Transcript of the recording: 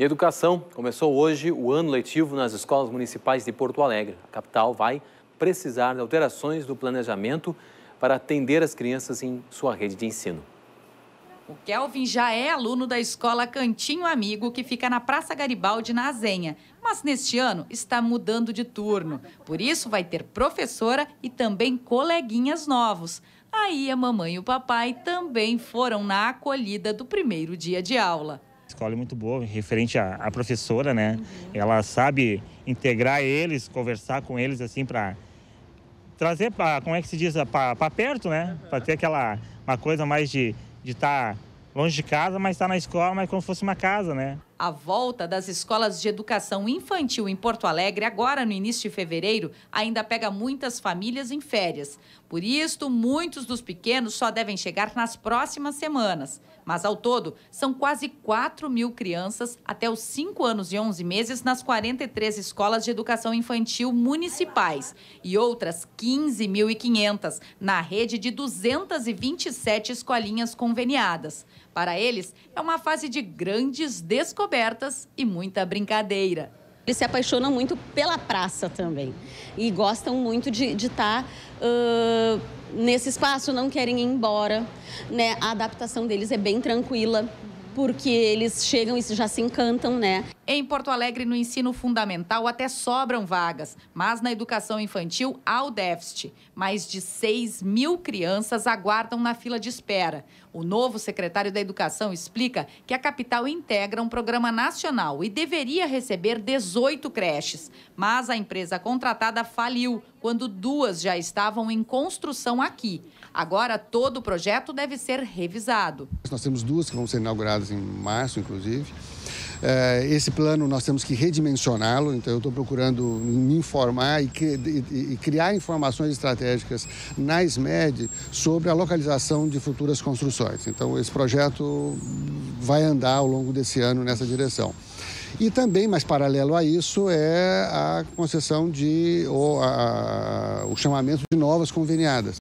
Em educação, começou hoje o ano letivo nas escolas municipais de Porto Alegre. A capital vai precisar de alterações no planejamento para atender as crianças em sua rede de ensino. O Kelvin já é aluno da escola Cantinho Amigo, que fica na Praça Garibaldi, na Azenha. Mas neste ano está mudando de turno. Por isso, vai ter professora e também coleguinhas novos. Aí a mamãe e o papai também foram na acolhida do primeiro dia de aula escola é muito boa, referente à, à professora, né? Uhum. Ela sabe integrar eles, conversar com eles, assim, para trazer, para, como é que se diz, para perto, né? Uhum. Para ter aquela uma coisa mais de estar de tá longe de casa, mas estar tá na escola, mas como se fosse uma casa, né? A volta das escolas de educação infantil em Porto Alegre, agora no início de fevereiro, ainda pega muitas famílias em férias. Por isso, muitos dos pequenos só devem chegar nas próximas semanas. Mas, ao todo, são quase 4 mil crianças até os 5 anos e 11 meses nas 43 escolas de educação infantil municipais e outras 15.500 na rede de 227 escolinhas conveniadas. Para eles, é uma fase de grandes descobertas descobertas e muita brincadeira. Eles se apaixonam muito pela praça também e gostam muito de estar tá, uh, nesse espaço, não querem ir embora. Né? A adaptação deles é bem tranquila porque eles chegam e já se encantam, né? Em Porto Alegre, no ensino fundamental, até sobram vagas, mas na educação infantil há o déficit. Mais de 6 mil crianças aguardam na fila de espera. O novo secretário da Educação explica que a capital integra um programa nacional e deveria receber 18 creches, mas a empresa contratada faliu quando duas já estavam em construção aqui. Agora, todo o projeto deve ser revisado. Nós temos duas que vão ser inauguradas apresentados em março, inclusive. Eh, esse plano nós temos que redimensioná-lo, então eu estou procurando me informar e criar informações estratégicas na SMED sobre a localização de futuras construções. Então esse projeto vai andar ao longo desse ano nessa direção. E também, mais paralelo a isso, é a concessão de, ou a, o chamamento de novas conveniadas.